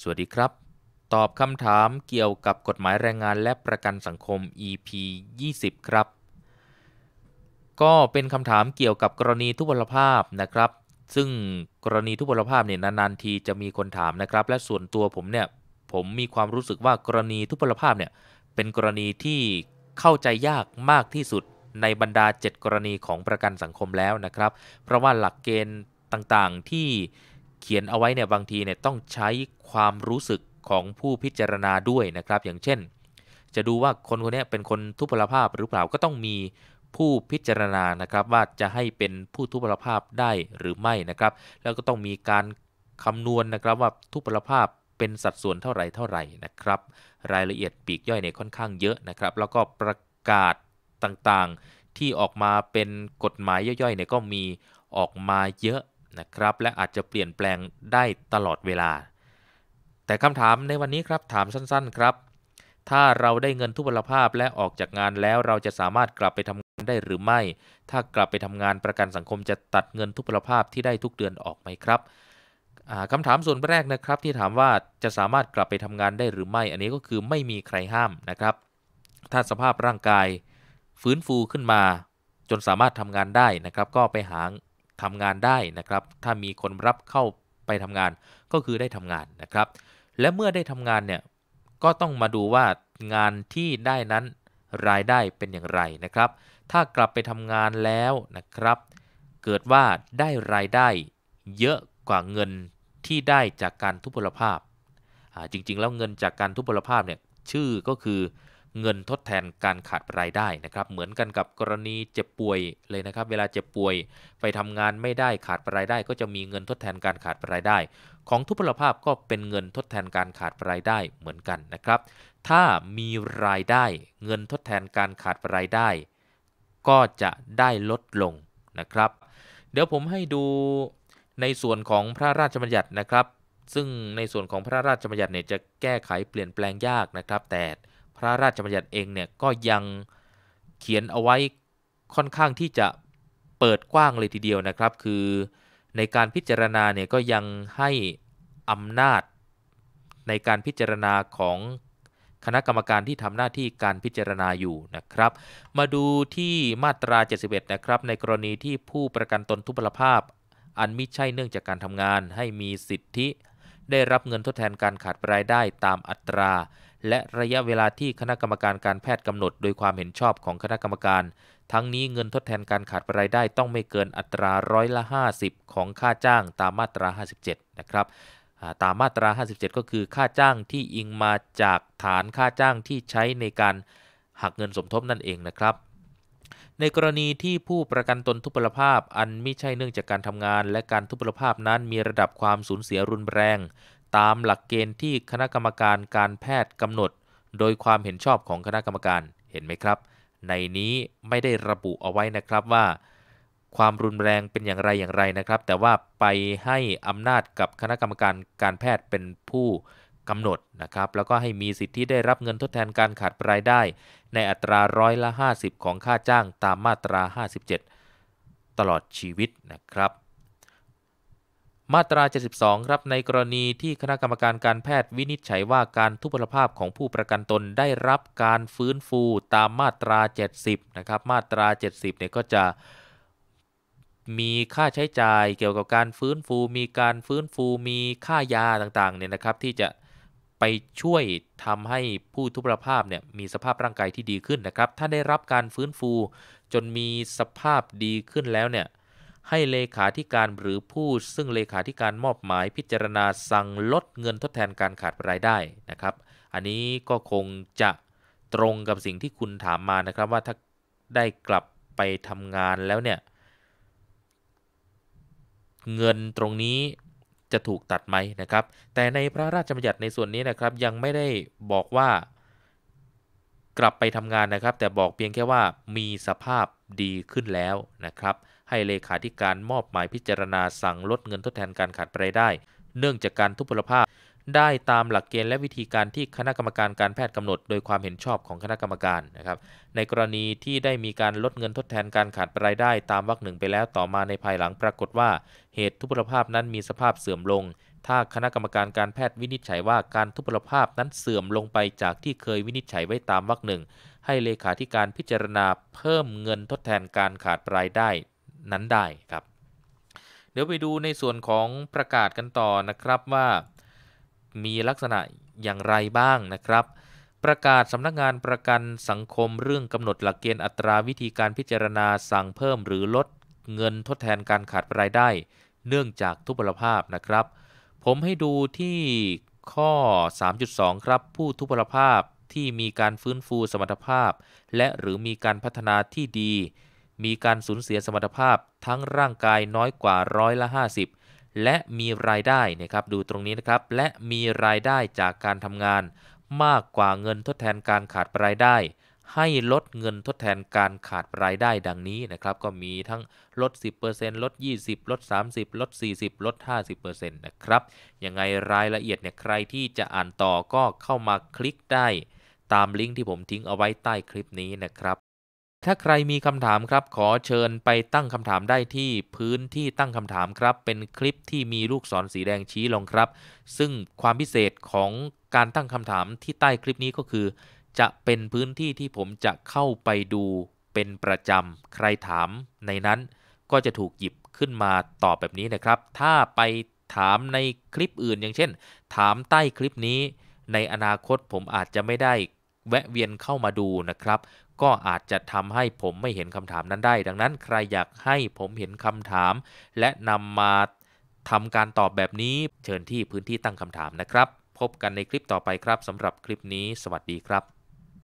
สวัสดีครับ ตอบคำถามเกี่ยวกับกฎหมายแรงงานและประกันสังคม EP 20 ครับ ก็เป็นคำถามเกี่ยวกับกรณีทุพพลภาพนะครับ ซึ่งกรณีทุพพลภาพเนี่ยนานๆทีจะมีคนถามนะครับ และส่วนตัวผมเนี่ยผมมีความรู้สึกว่ากรณีทุพพลภาพเนี่ยเป็นกรณีที่เข้าใจยากมากที่สุดในบรรดา 7 กรณีของประกันสังคมแล้วนะครับเพราะว่าหลักเกณฑ์ต่างๆที่เขียนเอาไว้เนี่ยบางทีเนี่ยต้องใช้ความรู้สึกของผู้พิจารณาด้วยนะครับ อย่างเช่น จะดูว่าคนคนนี้เป็นคนทุพพลภาพหรือเปล่าก็ต้องมีผู้พิจารณานะครับ ว่าจะให้เป็นผู้ทุพพลภาพได้หรือไม่นะครับ แล้วก็ต้องมีการคำนวณนนะครับว่าทุพพลภาพเป็นสัดส่วนเท่าไหร่เท่าไหร่นะครับ รายละเอียดปีกย่อยเนี่ยค่อนข้างเยอะนะครับ แล้วก็ประกาศต่างๆที่ออกมาเป็นกฎหมายย่อยๆเนี่ยก็มีออกมาเยอะนะครับและอาจจะเปลี่ยนแปลงได้ตลอดเวลา แต่คำถามในวันนี้ครับถามสั้น ๆครับ ถ้าเราได้เงินทุพพลภาพและออกจากงานแล้วเราจะสามารถกลับไปทำงานได้หรือไม่ ถ้ากลับไปทำงานประกันสังคมจะตัดเงินทุพพลภาพที่ได้ทุกเดือนออกไหมครับคำถามส่วนแรกนะครับ ที่ถามว่าจะสามารถกลับไปทำงานได้หรือไม่ อันนี้ก็คือไม่มีใครห้ามนะครับถ้าสภาพร่างกาย ฟื้นฟูขึ้นมา จนสามารถทำงานได้นะครับ ก็ไปหาทำงานได้ นะครับ ถ้ามีคนรับเข้าไปทำงานก็คือได้ทำงานนะครับ และเมื่อได้ทำงานเนี่ยก็ต้องมาดูว่างานที่ได้นั้นรายได้เป็นอย่างไรนะครับ ถ้ากลับไปทำงานแล้วนะครับ เกิดว่าได้รายได้เยอะกว่าเงินที่ได้จากการทุพพลภาพ จริงๆแล้วเงินจากการทุพพลภาพเนี่ยชื่อก็คือเงินทดแทนการขาดรายได้นะครับ เหมือนกันกับกรณีเจ็บป่วยเลยนะครับ เวลาเจ็บป่วย ไปทำงานไม่ได้ขาดรายได้ ก็จะมีเงินทดแทนการขาดรายได้ ของทุพพลภาพก็เป็นเงินทดแทนการขาดรายได้เหมือนกันนะครับ ถ้ามีรายได้เงินทดแทนการขาดรายได้ ก็จะได้ลดลงนะครับ เดี๋ยวผมให้ดูในส่วนของพระราชบัญญัตินะครับ ซึ่งในส่วนของพระราชบัญญัติเนี่ยจะแก้ไขเปลี่ยนแปลงยากนะครับ แต่ระราชบัญญัติเองเนี่ยก็ยังเขียนเอาไว้ค่อนข้างที่จะเปิดกว้างเลยทีเดียวนะครับ คือในการพิจารณาเนี่ยก็ยังให้อำนาจในการพิจารณาของคณะกรรมการที่ทำหน้าที่การพิจารณาอยู่นะครับ มาดูที่มาตรา 71 นะครับ ในกรณีที่ผู้ประกันตนทุพพลภาพ อันมิใช่เนื่องจากการทำงาน ให้มีสิทธิ ได้รับเงินทดแทนการขาดรายได้ตามอัตราและระยะเวลาที่คณะกรรมการการแพทย์กำหนด โดยความเห็นชอบของคณะกรรมการ ทั้งนี้เงินทดแทนการขาดรายได้ต้องไม่เกินอัตราร้อยละ50ของค่าจ้างตามมาตรา 57 นะครับตามมาตรา 57 ก็คือค่าจ้างที่อิงมาจากฐานค่าจ้างที่ใช้ในการหักเงินสมทบนั่นเองนะครับ ในกรณีที่ผู้ประกันตนทุพพลภาพอันไม่ใช่เนื่องจากการทำงาน และการทุพพลภาพนั้นมีระดับความสูญเสียรุนแรงตามหลักเกณฑ์ที่คณะกรรมการการแพทย์กำหนด โดยความเห็นชอบของคณะกรรมการ เห็นไหมครับ ในนี้ไม่ได้ระบุเอาไว้นะครับว่าความรุนแรงเป็นอย่างไรอย่างไรนะครับ แต่ว่าไปให้อำนาจกับคณะกรรมการการแพทย์เป็นผู้กำหนดนะครับแล้วก็ให้มีสิทธิได้รับเงินทดแทนการขาดรายได้ ในอัตราร้อยละ50 ของค่าจ้างตามมาตรา 57 ตลอดชีวิตนะครับมาตรา 72ครับในกรณีที่คณะกรรมการการแพทย์วินิจฉัยว่าการทุพพลภาพของผู้ประกันตนได้รับการฟื้นฟูตามมาตรา 70 นะครับ มาตรา 70 เนี่ยก็จะมีค่าใช้จ่ายเกี่ยวกับการฟื้นฟู มีการฟื้นฟู มีค่ายาต่างๆ เนี่ยนะครับ ที่จะไปช่วยทำให้ผู้ทุพพลภาพเนี่ยมีสภาพร่างกายที่ดีขึ้นนะครับ ถ้าได้รับการฟื้นฟูจนมีสภาพดีขึ้นแล้วเนี่ยให้เลขาธิการหรือผู้ซึ่งเลขาธิการมอบหมาย พิจารณาสั่งลด เงินทดแทนการขาดรายได้นะครับ อันนี้ก็คงจะตรงกับสิ่งที่คุณถามมานะครับ ว่าถ้าได้กลับไปทำงานแล้วเนี่ย เงินตรงนี้จะถูกตัดไหมนะครับ แต่ในพระราชบัญญัติในส่วนนี้นะครับ ยังไม่ได้บอกว่ากลับไปทำงานนะครับ แต่บอกเพียงแค่ว่ามีสภาพดีขึ้นแล้วนะครับให้เลขาธิการมอบหมายพิจารณาสั่งลดเงินทดแทนการขาดรายได้ เนื่องจากการทุพพลภาพได้ตามหลักเกณฑ์และวิธีการที่คณะกรรมการการแพทย์กำหนดโดยความเห็นชอบของคณะกรรมการนะครับ ในกรณีที่ได้มีการลดเงินทดแทนการขาดรายได้ตามวรรคหนึ่งไปแล้วต่อมาในภายหลังปรากฏว่าเหตุทุพพลภาพนั้นมีสภาพเสื่อมลง ถ้าคณะกรรมการการแพทย์วินิจฉัยว่าการทุพพลภาพนั้นเสื่อมลงไปจากที่เคยวินิจฉัยไว้ตามวรรคหนึ่ง ให้เลขาธิการพิจารณาเพิ่มเงินทดแทนการขาดรายได้นั้นได้ครับเดี๋ยวไปดูในส่วนของประกาศกันต่อนะครับว่ามีลักษณะอย่างไรบ้างนะครับ ประกาศ สำนักงานประกันสังคมเรื่องกำหนดหลักเกณฑ์อัตราวิธีการพิจารณาสั่งเพิ่ม หรือลดเงินทดแทนการขาดรายได้ เนื่องจากทุพพลภาพนะครับ ผมให้ดูที่ข้อ 3.2 ครับ ผู้ทุพพลภาพที่มีการฟื้นฟูสมรรถภาพ และหรือมีการพัฒนาที่ดีมีการสูญเสียสมรรถภาพทั้งร่างกายน้อยกว่าร้อยละ 50 และมีรายได้นะครับดูตรงนี้นะครับ และมีรายได้จากการทำงาน มากกว่าเงินทดแทนการขาดรายได้ ให้ลดเงินทดแทนการขาดรายได้ดังนี้นะครับ ก็มีทั้งลด10%ลด 20%ลด 30%ลด 40%ลด 50%นะครับยังไงรายละเอียดเนี่ยใครที่จะอ่านต่อก็เข้ามาคลิกได้ ตามลิงก์ที่ผมทิ้งเอาไว้ใต้คลิปนี้นะครับถ้าใครมีคำถามครับ ขอเชิญไปตั้งคำถามได้ที่พื้นที่ตั้งคำถามครับ เป็นคลิปที่มีลูกศรสีแดงชี้ลงครับ ซึ่งความพิเศษของการตั้งคำถามที่ใต้คลิปนี้ก็คือ จะเป็นพื้นที่ที่ผมจะเข้าไปดูเป็นประจำใครถามในนั้นก็จะถูกหยิบขึ้นมาตอบแบบนี้นะครับ ถ้าไปถามในคลิปอื่น อย่างเช่นถามใต้คลิปนี้ ในอนาคตผมอาจจะไม่ได้แวะเวียนเข้ามาดูนะครับก็อาจจะทำให้ผมไม่เห็นคำถามนั้นได้ ดังนั้นใครอยากให้ผมเห็นคำถาม และนำมาทำการตอบแบบนี้เชิญที่พื้นที่ตั้งคำถามนะครับ พบกันในคลิปต่อไปครับสำหรับคลิปนี้สวัสดีครับ